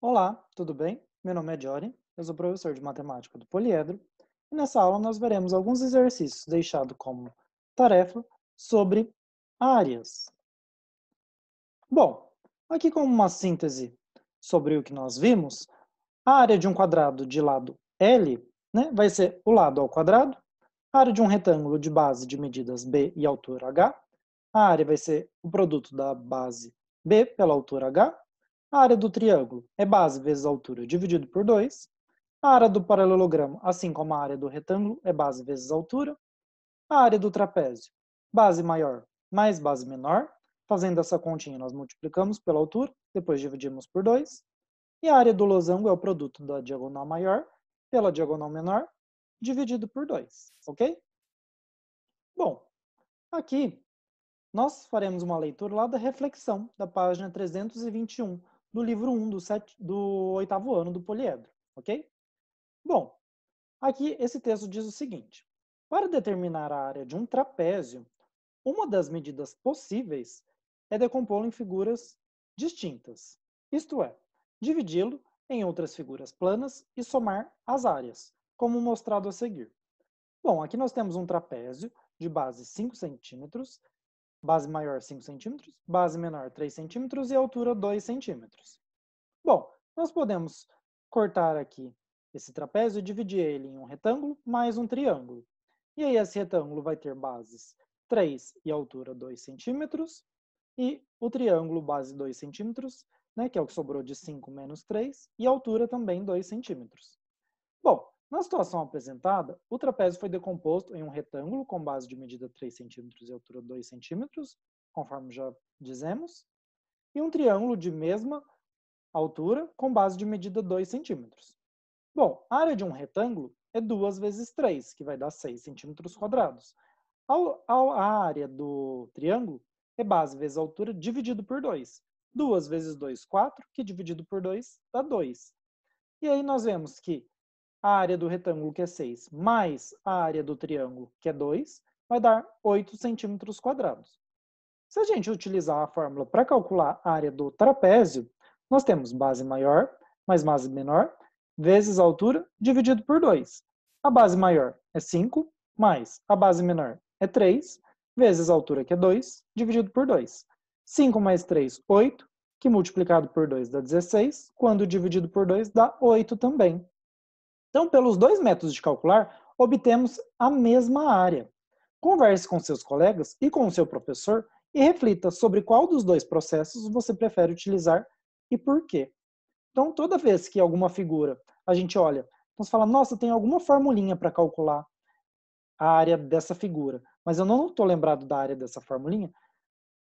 Olá, tudo bem? Meu nome é Jory, eu sou professor de matemática do Poliedro e nessa aula nós veremos alguns exercícios deixados como tarefa sobre áreas. Bom, aqui como uma síntese sobre o que nós vimos, a área de um quadrado de lado L né, vai ser o lado ao quadrado, a área de um retângulo de base de medidas B e altura H, a área vai ser o produto da base B pela altura H, a área do triângulo é base vezes altura dividido por 2. A área do paralelogramo, assim como a área do retângulo, é base vezes altura. A área do trapézio, base maior mais base menor. Fazendo essa continha, nós multiplicamos pela altura, depois dividimos por 2. E a área do losango é o produto da diagonal maior pela diagonal menor, dividido por 2, ok? Bom, aqui nós faremos uma leitura lá da reflexão, da página 321, do livro 1 do, set, do oitavo ano do poliedro, ok? Bom, aqui esse texto diz o seguinte. Para determinar a área de um trapézio, uma das medidas possíveis é decompô-lo em figuras distintas, isto é, dividi-lo em outras figuras planas e somar as áreas, como mostrado a seguir. Bom, aqui nós temos um trapézio de base 5 centímetros Base maior, 5 centímetros. Base menor, 3 centímetros. E altura, 2 centímetros. Bom, nós podemos cortar aqui esse trapézio e dividir ele em um retângulo mais um triângulo. E aí esse retângulo vai ter bases 3 e altura 2 centímetros. E o triângulo base 2 centímetros, né, que é o que sobrou de 5 menos 3, e altura também 2 centímetros. Bom, na situação apresentada, o trapézio foi decomposto em um retângulo com base de medida 3 cm e altura 2 cm, conforme já dizemos, e um triângulo de mesma altura com base de medida 2 cm. Bom, a área de um retângulo é 2 vezes 3, que vai dar 6 cm A área do triângulo é base vezes altura dividido por 2. 2 vezes 2, 4, que dividido por 2 dá 2. E aí nós vemos que a área do retângulo, que é 6, mais a área do triângulo, que é 2, vai dar 8 centímetros quadrados. Se a gente utilizar a fórmula para calcular a área do trapézio, nós temos base maior mais base menor, vezes a altura, dividido por 2. A base maior é 5, mais a base menor é 3, vezes a altura, que é 2, dividido por 2. 5 mais 3, 8, que multiplicado por 2 dá 16, quando dividido por 2 dá 8 também. Então, pelos dois métodos de calcular, obtemos a mesma área. Converse com seus colegas e com o seu professor e reflita sobre qual dos dois processos você prefere utilizar e por quê. Então, toda vez que alguma figura a gente olha, nós então fala, nossa, tem alguma formulinha para calcular a área dessa figura, mas eu não estou lembrado da área dessa formulinha,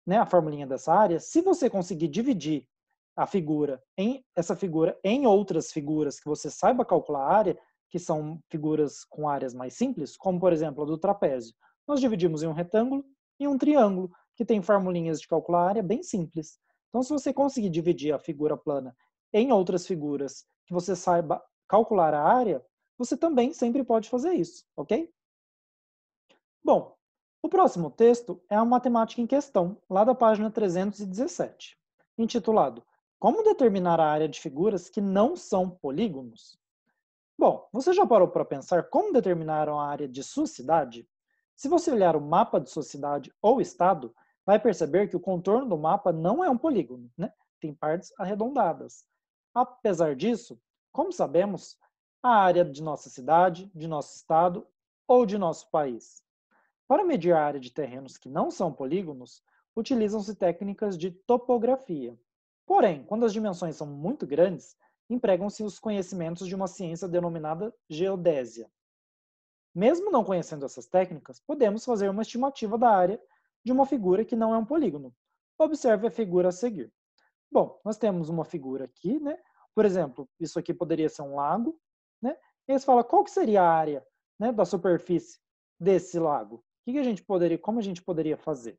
né, a formulinha dessa área. Se você conseguir dividir a figura em essa figura em outras figuras que você saiba calcular a área, que são figuras com áreas mais simples, como por exemplo a do trapézio. Nós dividimos em um retângulo e um triângulo, que tem formulinhas de calcular a área bem simples. Então, se você conseguir dividir a figura plana em outras figuras que você saiba calcular a área, você também sempre pode fazer isso, ok? Bom, o próximo texto é a matemática em questão, lá da página 317, intitulado como determinar a área de figuras que não são polígonos? Bom, você já parou para pensar como determinaram a área de sua cidade? Se você olhar o mapa de sua cidade ou estado, vai perceber que o contorno do mapa não é um polígono, né? tem partes arredondadas. Apesar disso, como sabemos, a área de nossa cidade, de nosso estado ou de nosso país. Para medir a área de terrenos que não são polígonos, utilizam-se técnicas de topografia. Porém, quando as dimensões são muito grandes, empregam-se os conhecimentos de uma ciência denominada geodésia. Mesmo não conhecendo essas técnicas, podemos fazer uma estimativa da área de uma figura que não é um polígono. Observe a figura a seguir. Bom, nós temos uma figura aqui, né? Por exemplo, isso aqui poderia ser um lago, né? E eles falam qual que seria a área né, da superfície desse lago. O que, que a gente poderia, como a gente poderia fazer?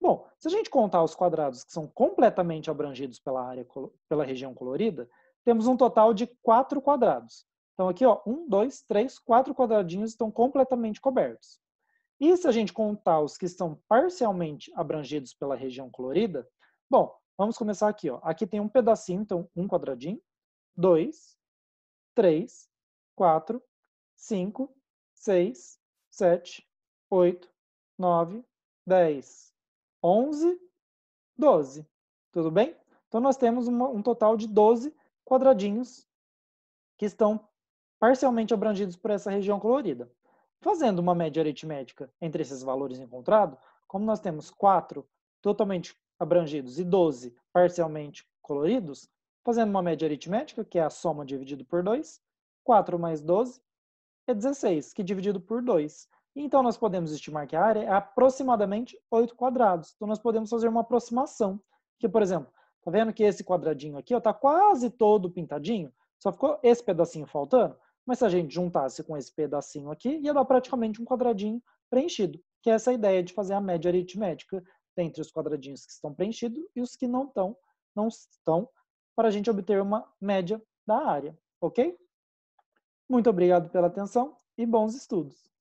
Bom, se a gente contar os quadrados que são completamente abrangidos pela área pela região colorida, temos um total de quatro quadrados. Então aqui, ó, um, dois, três, quatro quadradinhos estão completamente cobertos. E se a gente contar os que estão parcialmente abrangidos pela região colorida, bom, vamos começar aqui, ó. Aqui tem um pedacinho, então um quadradinho, dois, três, quatro, cinco, seis, sete, oito, nove, dez. 11, 12. Tudo bem? Então, nós temos uma, um total de 12 quadradinhos que estão parcialmente abrangidos por essa região colorida. Fazendo uma média aritmética entre esses valores encontrados, como nós temos 4 totalmente abrangidos e 12 parcialmente coloridos, fazendo uma média aritmética, que é a soma dividido por 2, 4 mais 12 é 16, que é dividido por 2 então, nós podemos estimar que a área é aproximadamente 8 quadrados. Então, nós podemos fazer uma aproximação. Que, por exemplo, tá vendo que esse quadradinho aqui está quase todo pintadinho? Só ficou esse pedacinho faltando. Mas se a gente juntasse com esse pedacinho aqui, ia dar praticamente um quadradinho preenchido. Que é essa ideia de fazer a média aritmética entre os quadradinhos que estão preenchidos e os que não estão, não estão, para a gente obter uma média da área, ok? Muito obrigado pela atenção e bons estudos!